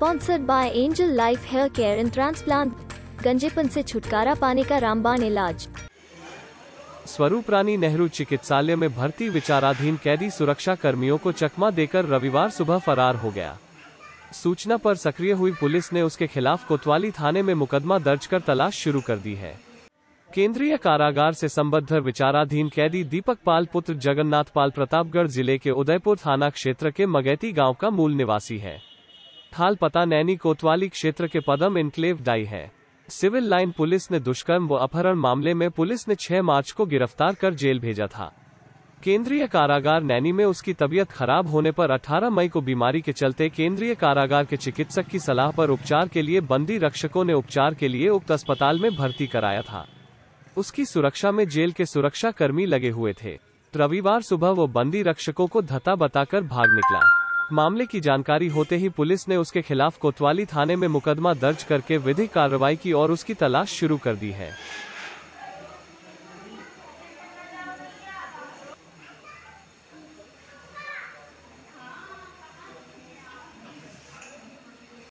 sponsored by Angel Life hair care and transplant गंजेपन से छुटकारा पाने का रामबान इलाज स्वरूप रानी नेहरू चिकित्सालय में भर्ती विचाराधीन कैदी सुरक्षा कर्मियों को चकमा देकर रविवार सुबह फरार हो गया सूचना पर सक्रिय हुई पुलिस ने उसके खिलाफ कोतवाली थाने में मुकदमा दर्ज कर तलाश शुरू कर दी है केंद्रीय कारागार से संबद्ध विचाराधीन कैदी दीपक पाल पुत्र जगन्नाथ पाल प्रतापगढ़ जिले के उदयपुर थाना क्षेत्र के मगैती गांव का मूल निवासी है थाल पता नैनी कोतवाली क्षेत्र के पदम इनक्लेव डाई है सिविल लाइन पुलिस ने दुष्कर्म व अपहरण मामले में पुलिस ने 6 मार्च को गिरफ्तार कर जेल भेजा था केंद्रीय कारागार नैनी में उसकी तबियत खराब होने पर 18 मई को बीमारी के चलते केंद्रीय कारागार के चिकित्सक की सलाह पर उपचार के लिए बंदी रक्षकों ने उपचार के लिए उक्त अस्पताल में भर्ती कराया था उसकी सुरक्षा में जेल के सुरक्षा कर्मी लगे हुए थे रविवार सुबह वो बंदी रक्षकों को धता बताकर भाग निकला मामले की जानकारी होते ही पुलिस ने उसके खिलाफ कोतवाली थाने में मुकदमा दर्ज करके विधिक कार्रवाई की और उसकी तलाश शुरू कर दी है